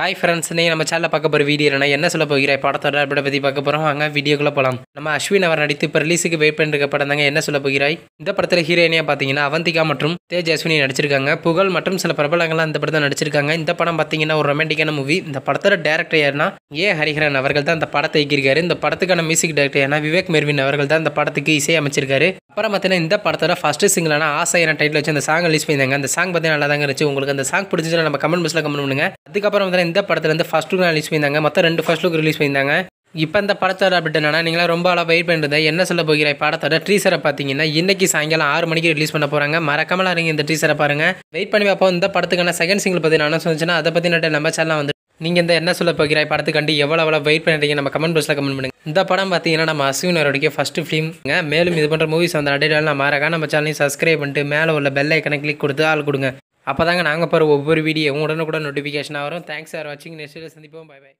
hi friends நீங்கள் நம்ம சேனலில் பார்க்க போகிற வீடியோ என்ன என்ன சொல்ல போகிறேன் படத்தோட அப்படின்ற பற்றி பார்க்க போகிறோம் வாங்க வீடியோக்குள்ளே போகலாம் நம்ம அஸ்வின் அவர் நடித்து இப்போ ரிலீஸுக்கு வெயிட் பண்ணிருக்க படம் தாங்க என்ன சொல்ல போகிறாய் இந்த படத்தில் ஹீரோயினியாக பார்த்தீங்கன்னா அவந்திகா மற்றும் தேஜ் அஸ்வினி நடிச்சிருக்காங்க புகழ் மற்றும் சில பிரபலங்கள்லாம் இந்த படத்தை நடிச்சிருக்காங்க இந்த படம் பார்த்தீங்கன்னா ஒரு ரொமான்டிக்கான மூவி இந்த படத்தோட டேரக்டர் யார்னா ஏ ஹரிஹரன் அவர்கள் தான் இந்த படத்தை இயக்கியிருக்காரு இந்த படத்துக்கான மியூசிக் டேரக்டர் யார்னா விவேக் மெர்வின் அவர்கள் தான் இந்த படத்துக்கு இசை அமைச்சிருக்காரு அப்புறம் பார்த்தீங்கன்னா இந்த படத்தோட ஃபர்ஸ்ட் சிங்கிளான ஆசை என டைட்டில் வச்சு அந்த சாங் ரிலீஸ் பண்ணியிருந்தாங்க அந்த சாங் பார்த்தீங்கன்னா நல்லா தாங்க இருந்துச்சு உங்களுக்கு அந்த சாங் பிடிச்சிச்சுன்னா நம்ம கமெண்ட் பாக்ஸில் கமெண்ட் பண்ணுங்க அதுக்கப்புறம் வந்து இந்த படத்துலேருந்து ஃபஸ்ட் லுக் ரிலீஸ் பண்ணியிருந்தாங்க மொத்தம் ரெண்டு ஃபஸ்ட் லுக் ரிலீஸ் பண்ணியிருந்தாங்க இப்போ இந்த படத்தோட அப்டேட் என்னன்னா நீங்களாம் ரொம்ப அளவு வெயிட் பண்ணுறது என்ன சொல்ல போகிற படத்தோட ட்ரீசரை பார்த்தீங்கன்னா இன்றைக்கி சாயங்காலம் ஆறு மணிக்கு ரிலீஸ் பண்ண போகிறாங்க மறக்காமல் இருங்க இந்த ட்ரீசரை பாருங்கள் வெயிட் பண்ணி பார்ப்போம் இந்த படத்துக்கான செகண்ட் சிங்கிள் பற்றி நான் சொன்னிச்சுன்னா அதை பற்றி நம்ம சேனல் வந்து நீங்கள் இந்த என்ன சொல்ல போகிறாய் படத்துக்காண்டி எவ்வளோ எவ்வளோ வெயிட் பண்ணுறீங்க நம்ம கமெண்ட் பாக்ஸில் கமெண்ட் பண்ணுங்கள் இந்த படம் பார்த்தீங்கன்னா நம்ம அஸ்வின் அவருடைய ஃபஸ்ட்டு ஃபிலிம்ங்க மேலும் இது பண்ணுற மூவிஸ் வந்து அடையாளம் மாறாக நம்ம சேனலையும் சப்ஸ்கிரைப் பண்ணிட்டு மேலே உள்ள பெல் ஐக்கனை கிளிக் கொடுத்து ஆள் கொடுங்க அப்போ தாங்க நாங்கள் போகிற ஒவ்வொரு வீடியோ கூட நோட்டிஃபிகேஷனாக வரும் தேங்க்ஸ் ஃபார் வாட்சிங் நெக்ஸ்ட் சந்திப்போம் பை பை